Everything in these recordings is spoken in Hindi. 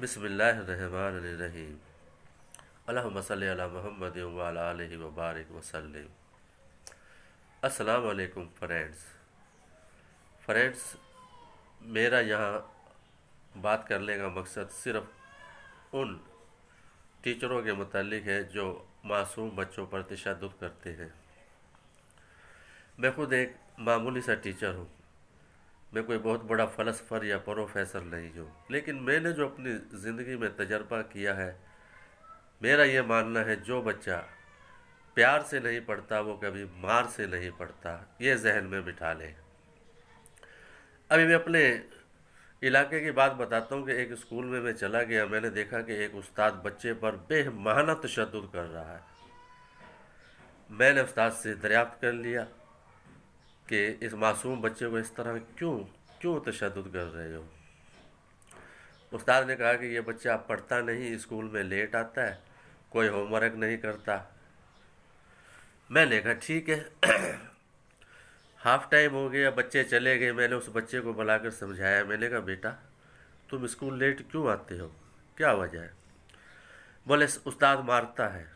बसमीम अल्लाम महमद वबारक वसलम असलकम फ्रेंड्स फ्रेंड्स मेरा यहाँ बात करने का मकसद सिर्फ उन टीचरों के मतलब है जो मासूम बच्चों पर तशद करते हैं मैं खुद एक मामूली सा टीचर हूँ मैं कोई बहुत बड़ा फ़लसफ़र या प्रोफेसर नहीं हूँ लेकिन मैंने जो अपनी ज़िंदगी में तजर्बा किया है मेरा ये मानना है जो बच्चा प्यार से नहीं पढ़ता वो कभी मार से नहीं पढ़ता ये जहन में बिठा लें अभी मैं अपने इलाके की बात बताता हूँ कि एक स्कूल में मैं चला गया मैंने देखा कि एक उस्ताद बच्चे पर बेहमाना तशद कर रहा है मैंने उस्ताद से दरियाफ्त कर लिया कि इस मासूम बच्चे को इस तरह क्यों क्यों तशद कर रहे हो उस्ताद ने कहा कि यह बच्चा पढ़ता नहीं स्कूल में लेट आता है कोई होमवर्क नहीं करता मैंने कहा ठीक है हाफ टाइम हो गया बच्चे चले गए मैंने उस बच्चे को बुलाकर समझाया मैंने कहा बेटा तुम स्कूल लेट क्यों आते हो क्या वजह है बोले उस्ताद मारता है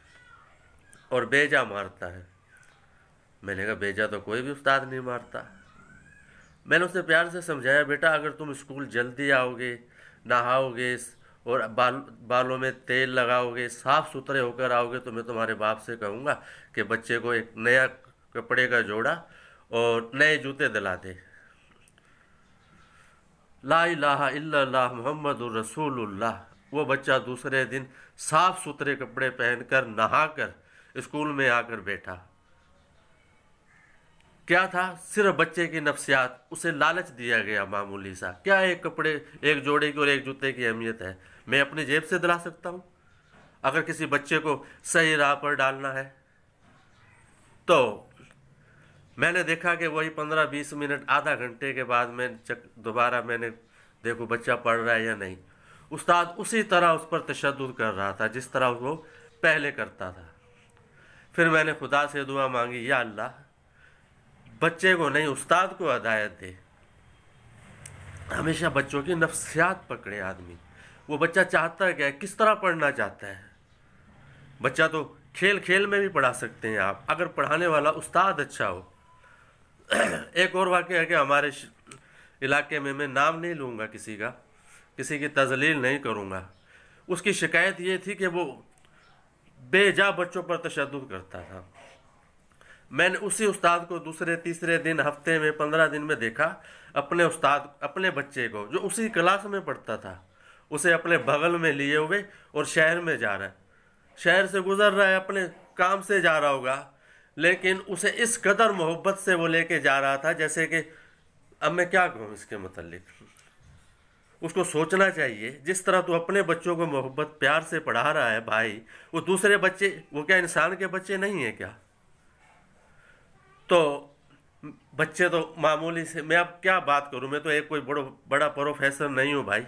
और बेजा मारता है मैंने कहा भेजा तो कोई भी उस्ताद नहीं मारता मैंने उसे प्यार से समझाया बेटा अगर तुम स्कूल जल्दी आओगे नहाओगे और बाल बालों में तेल लगाओगे साफ़ सुथरे होकर आओगे तो मैं तुम्हारे बाप से कहूँगा कि बच्चे को एक नया कपड़े का जोड़ा और नए जूते दिला दे ला इला मोहम्मद रसूलुल्लाह वो बच्चा दूसरे दिन साफ़ सुथरे कपड़े पहनकर नहाकर स्कूल में आकर बैठा क्या था सिर्फ बच्चे की नफ्सियात उसे लालच दिया गया मामूली सा क्या एक कपड़े एक जोड़े की और एक जूते की अहमियत है मैं अपनी जेब से दिला सकता हूँ अगर किसी बच्चे को सही राह पर डालना है तो मैंने देखा कि वही पंद्रह बीस मिनट आधा घंटे के बाद मैं चक दोबारा मैंने देखो बच्चा पढ़ रहा है या नहीं उस्ताद उसी तरह उस पर तशद कर रहा था जिस तरह वो पहले करता था फिर मैंने खुदा से दुआ मांगी या अल्लाह बच्चे को नहीं उस्ताद को हदायत दे हमेशा बच्चों की नफ्सियात पकड़े आदमी वो बच्चा चाहता है क्या किस तरह पढ़ना चाहता है बच्चा तो खेल खेल में भी पढ़ा सकते हैं आप अगर पढ़ाने वाला उस्ताद अच्छा हो एक और वाक्य है कि हमारे इलाके में मैं नाम नहीं लूँगा किसी का किसी की तजलील नहीं करूँगा उसकी शिकायत ये थी कि वो बेजा बच्चों पर तशद करता था मैंने उसी उस्ताद को दूसरे तीसरे दिन हफ्ते में पंद्रह दिन में देखा अपने उस्ताद अपने बच्चे को जो उसी क्लास में पढ़ता था उसे अपने बगल में लिए हुए और शहर में जा रहा है शहर से गुजर रहा है अपने काम से जा रहा होगा लेकिन उसे इस कदर मोहब्बत से वो लेके जा रहा था जैसे कि अब मैं क्या कहूँ इसके मतलब उसको सोचना चाहिए जिस तरह तू अपने बच्चों को मोहब्बत प्यार से पढ़ा रहा है भाई वो दूसरे बच्चे वो क्या इंसान के बच्चे नहीं है क्या तो बच्चे तो मामूली से मैं अब क्या बात करूं मैं तो एक कोई बड़ो बड़ा प्रोफेसर नहीं हूं भाई